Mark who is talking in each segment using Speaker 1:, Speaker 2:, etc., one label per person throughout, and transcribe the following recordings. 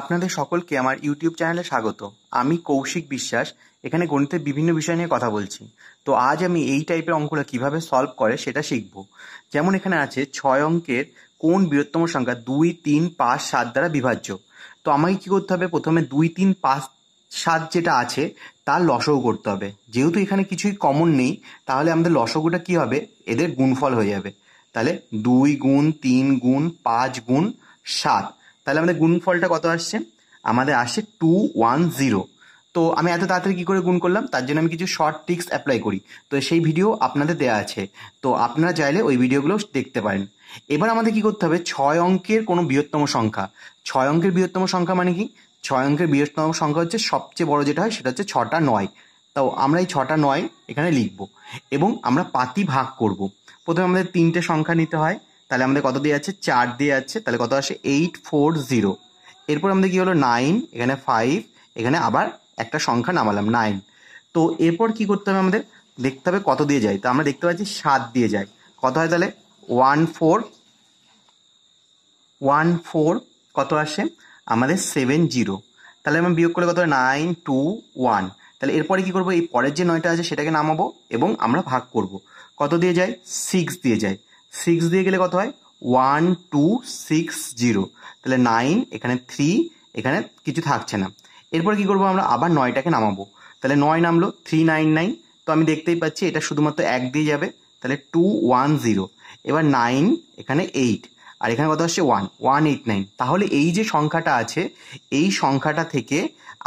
Speaker 1: আপনাদের সকলকে আমার ইউটিউব চ্যানেলে স্বাগত আমি কৌশিক বিশ্বাস এখানে গণিতের বিভিন্ন বিষয় নিয়ে কথা বলছি তো আজ আমি এই টাইপের অঙ্কগুলো কিভাবে সলভ করে সেটা শিখব যেমন এখানে আছে ছয় অঙ্কের কোন বৃহত্তম সংখ্যা দুই তিন পাঁচ সাত দ্বারা বিভাজ্য তো আমাকে কী করতে হবে প্রথমে দুই তিন পাঁচ সাত যেটা আছে তার লসও করতে হবে যেহেতু এখানে কিছুই কমন নেই তাহলে আমাদের লসগুটা কি হবে এদের গুণফল হয়ে যাবে তাহলে দুই গুণ তিন গুণ পাঁচ গুণ সাত তাহলে আমাদের গুণফলটা কত আসছে আমাদের আসে টু ওয়ান জিরো তো আমি এত তাড়াতাড়ি কী করে গুণ করলাম তার জন্য আমি কিছু শর্ট টিক্স অ্যাপ্লাই করি তো সেই ভিডিও আপনাদের দেয়া আছে তো আপনারা চাইলে ওই ভিডিওগুলো দেখতে পারেন এবার আমাদের কি করতে হবে ছয় অঙ্কের কোনো বৃহত্তম সংখ্যা ছয় অঙ্কের বৃহত্তম সংখ্যা মানে কি ছয় অঙ্কের বৃহত্তম সংখ্যা হচ্ছে সবচেয়ে বড় যেটা হয় সেটা হচ্ছে ছটা নয় তাও আমরা এই ছটা নয় এখানে লিখব এবং আমরা পাতি ভাগ করব প্রথমে আমাদের তিনটে সংখ্যা নিতে হয় তাহলে আমাদের কত দিয়ে আছে চার দিয়ে আছে তাহলে কত আসে এইট ফোর জিরো এরপর আমাদের কী হলো নাইন এখানে ফাইভ এখানে আবার একটা সংখ্যা নামালাম নাইন তো এরপর কি করতে হবে আমাদের দেখতে হবে কত দিয়ে যায় তো আমরা দেখতে পাচ্ছি সাত দিয়ে যায় কত হয় তাহলে ওয়ান ফোর ওয়ান ফোর কত আসে আমাদের সেভেন জিরো তাহলে আমরা বিয়োগ করলে কত হয় নাইন টু ওয়ান তাহলে এরপরে কি করবো এই পরের যে নয়টা আছে সেটাকে নামাবো এবং আমরা ভাগ করব কত দিয়ে যায় সিক্স দিয়ে যায় সিক্স দিয়ে গেলে কত হয় ওয়ান টু সিক্স জিরো তাহলে নাইন এখানে থ্রি এখানে কিছু থাকছে না এরপর কি করব আমরা আবার নয়টাকে নামাবো তাহলে নয় নামলো থ্রি নাইন নাইন তো আমি দেখতেই পাচ্ছি এটা শুধুমাত্র এক দিয়ে যাবে তাহলে টু ওয়ান জিরো এবার নাইন এখানে এইট আর এখানে কথা আসছে ওয়ান ওয়ান এইট নাইন তাহলে এই যে সংখ্যাটা আছে এই সংখ্যাটা থেকে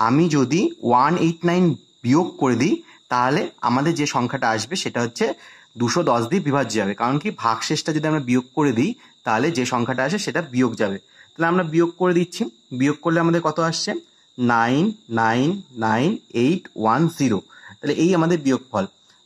Speaker 1: আমি যদি ওয়ান এইট নাইন বিয়োগ করে দিই তাহলে আমাদের যে সংখ্যাটা আসবে সেটা হচ্ছে দুশো দশ দিয়ে বিভাজ্য যাবে কারণ কি ভাগশেষটা যদি আমরা বিয়োগ করে দিই তাহলে যে সংখ্যাটা আসে সেটা বিয়োগ যাবে তাহলে আমরা বিয়োগ করে দিচ্ছি বিয়োগ করলে আমাদের কত আসছে nine nine nine eight one zero তাহলে এই আমাদের বিয়োগ ফল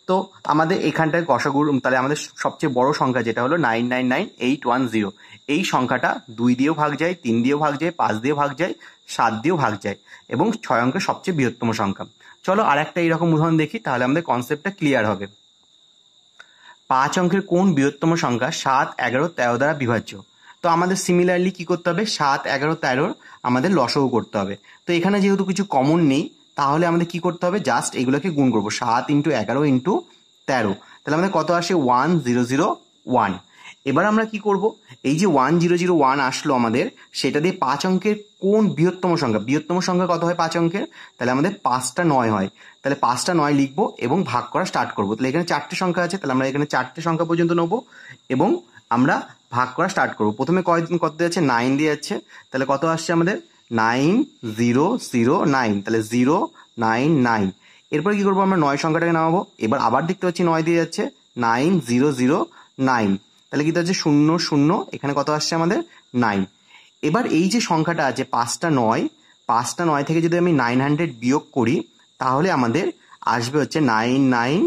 Speaker 1: তো আমাদের এখানটায় গসাগুর তাহলে আমাদের সবচেয়ে বড় সংখ্যা যেটা হলো nine nine nine eight one zero এই সংখ্যাটা দুই দিয়েও ভাগ যায় তিন দিয়েও ভাগ যায় পাঁচ দিয়েও ভাগ যায় সাত দিয়েও ভাগ যায় এবং ছয় অঙ্কের সবচেয়ে বৃহত্তম সংখ্যা চলো আর একটা এইরকম উদাহরণ দেখি তাহলে আমাদের কনসেপ্টটা ক্লিয়ার হবে পাঁচ অঙ্কের কোন বৃহত্তম সংখ্যা সাত এগারো তেরো দ্বারা বিভাজ্য তো আমাদের সিমিলারলি কি করতে হবে সাত এগারো তেরোর আমাদের লসও করতে হবে তো এখানে যেহেতু কিছু কমন নেই তাহলে আমাদের কি করতে হবে জাস্ট এগুলোকে গুণ করবো সাত ইন্টু এগারো ইন্টু তেরো তাহলে আমাদের কত আসে ওয়ান জিরো জিরো ওয়ান এবার আমরা কি করব এই যে ওয়ান জিরো জিরো ওয়ান আসলো আমাদের সেটা দিয়ে পাঁচ অঙ্কের কোন বৃহত্তম সংখ্যা বৃহত্তম সংখ্যা কত হয় পাঁচ অঙ্কের তাহলে আমাদের পাঁচটা নয় হয় তাহলে পাঁচটা নয় লিখবো এবং ভাগ করা স্টার্ট করবো তাহলে এখানে চারটে সংখ্যা আছে তাহলে আমরা এখানে চারটে সংখ্যা পর্যন্ত নেবো এবং আমরা ভাগ করা স্টার্ট করবো প্রথমে কয়দিন কত দিয়ে আছে নাইন দিয়ে যাচ্ছে তাহলে কত আসছে আমাদের নাইন জিরো জিরো নাইন তাহলে জিরো নাইন নাইন এরপরে কী করবো আমরা নয় সংখ্যাটাকে নামাবো এবার আবার দেখতে পাচ্ছি নয় দিয়ে যাচ্ছে নাইন জিরো জিরো নাইন তাহলে কী হচ্ছে শূন্য শূন্য এখানে কত আসছে আমাদের নাইন এবার এই যে সংখ্যাটা আছে পাঁচটা নয় পাঁচটা নয় থেকে যদি আমি নাইন হান্ড্রেড বিয়োগ করি তাহলে আমাদের আসবে হচ্ছে nine nine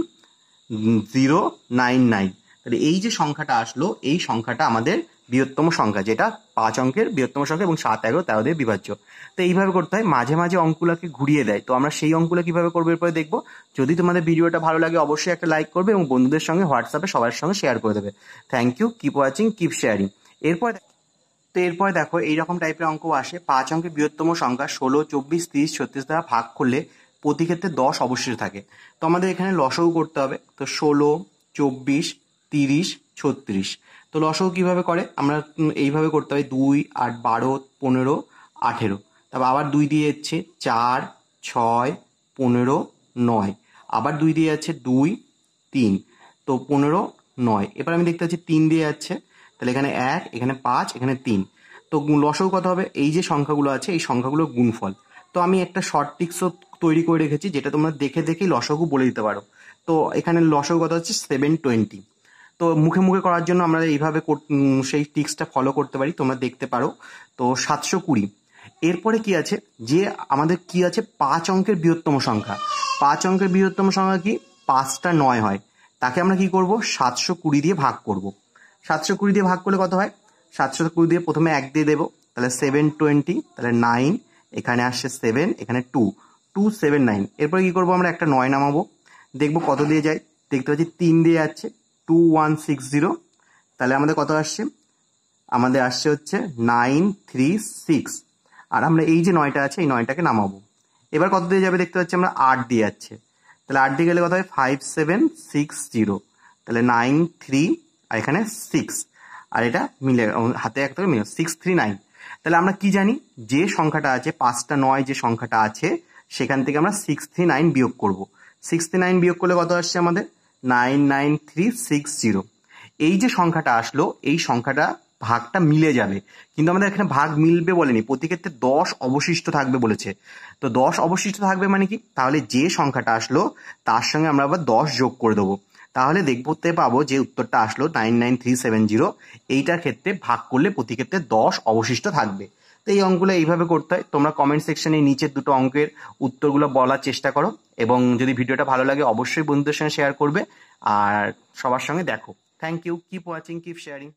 Speaker 1: zero nine nine তাহলে এই যে সংখ্যাটা আসলো এই সংখ্যাটা আমাদের বৃহত্তম সংখ্যা যেটা পাঁচ অঙ্কের বৃহত্তম সংখ্যা এবং সাত এগারো তেরো দিয়ে বিভাজ্য তো এইভাবে করতে হয় মাঝে মাঝে অঙ্কগুলোকে ঘুরিয়ে দেয় তো আমরা সেই অঙ্কগুলো কীভাবে করবো এরপরে দেখবো যদি তোমাদের ভিডিওটা ভালো লাগে অবশ্যই একটা লাইক করবে এবং বন্ধুদের সঙ্গে হোয়াটসঅ্যাপে সবার সঙ্গে শেয়ার করে দেবে thank you keep watching keep sharing এরপর তো এরপরে দেখো এইরকম টাইপের অঙ্ক আসে পাঁচ অঙ্কের বৃহত্তম সংখ্যা ষোলো চব্বিশ তিরিশ ছত্রিশ দ্বারা ভাগ করলে প্রতি ক্ষেত্রে দশ অবশ্যই থাকে তো আমাদের এখানে লসও করতে হবে তো ষোলো চব্বিশ তিরিশ ছত্রিশ তো লসও কীভাবে করে আমরা এইভাবে করতে হবে দুই আট বারো পনেরো আঠেরো তারপর আবার দুই দিয়ে যাচ্ছে চার ছয় পনেরো নয় আবার দুই দিয়ে যাচ্ছে দুই তিন তো পনেরো নয় এবার আমি দেখতে পাচ্ছি তিন দিয়ে যাচ্ছে তাহলে এখানে এক এখানে পাঁচ এখানে তিন তো লসও কত হবে এই যে সংখ্যাগুলো আছে এই সংখ্যাগুলো গুণফল তো আমি একটা শর্ট টিক্সও তৈরি করে রেখেছি যেটা তোমরা দেখে দেখেই লসকও বলে দিতে পারো তো এখানে লসও কত হচ্ছে সেভেন টোয়েন্টি তো মুখে মুখে করার জন্য আমরা এইভাবে সেই টিক্সটা ফলো করতে পারি তোমরা দেখতে পারো তো সাতশো কুড়ি এরপরে কি আছে যে আমাদের কি আছে পাঁচ অঙ্কের বৃহত্তম সংখ্যা পাঁচ অঙ্কের বৃহত্তম সংখ্যা কি পাঁচটা নয় হয় তাকে আমরা কি করব সাতশো কুড়ি দিয়ে ভাগ করবো সাতশো কুড়ি দিয়ে ভাগ করলে কত হয় সাতশো কুড়ি দিয়ে প্রথমে এক দিয়ে দেবো তাহলে সেভেন টোয়েন্টি তাহলে নাইন এখানে আসছে সেভেন এখানে টু টু সেভেন নাইন এরপরে কী করবো আমরা একটা নয় নামাবো দেখবো কত দিয়ে যায় দেখতে পাচ্ছি তিন দিয়ে যাচ্ছে টু ওয়ান সিক্স জিরো তাহলে আমাদের কত আসছে আমাদের আসছে হচ্ছে নাইন থ্রি সিক্স আর আমরা এই যে নয়টা আছে এই নয়টাকে নামাবো এবার কত দিয়ে যাবে দেখতে পাচ্ছি আমরা আট দিয়ে যাচ্ছে তাহলে আট দিয়ে গেলে কত হয় ফাইভ সেভেন সিক্স জিরো তাহলে নাইন থ্রি আর এখানে সিক্স আর এটা মিলে হাতে এক থেকে মিলে সিক্স থ্রি নাইন তাহলে আমরা কি জানি যে সংখ্যাটা আছে পাঁচটা নয় যে সংখ্যাটা আছে সেখান থেকে আমরা সিক্স থ্রি নাইন বিয়োগ করবো সিক্স থ্রি নাইন বিয়োগ করলে কত আসছে আমাদের nine nine three six zero এই যে সংখ্যাটা আসলো এই সংখ্যাটা ভাগটা মিলে যাবে কিন্তু আমাদের এখানে ভাগ মিলবে বলেনি প্রতি ক্ষেত্রে দশ অবশিষ্ট থাকবে বলেছে তো দশ অবশিষ্ট থাকবে মানে কি তাহলে যে সংখ্যাটা আসলো তার সঙ্গে আমরা আবার দশ যোগ করে দেবো তাহলে দেখতে পাবো যে উত্তরটা আসলো nine nine three seven zero এইটার ক্ষেত্রে ভাগ করলে প্রতি ক্ষেত্রে দশ অবশিষ্ট থাকবে তো এই অঙ্কগুলো এইভাবে করতে হয় তোমরা কমেন্ট সেকশনে নিচের দুটো অঙ্কের উত্তরগুলো বলার চেষ্টা করো এবং যদি ভিডিওটা ভালো লাগে অবশ্যই বন্ধুদের সঙ্গে শেয়ার করবে আর সবার সঙ্গে দেখো thank you keep watching keep sharing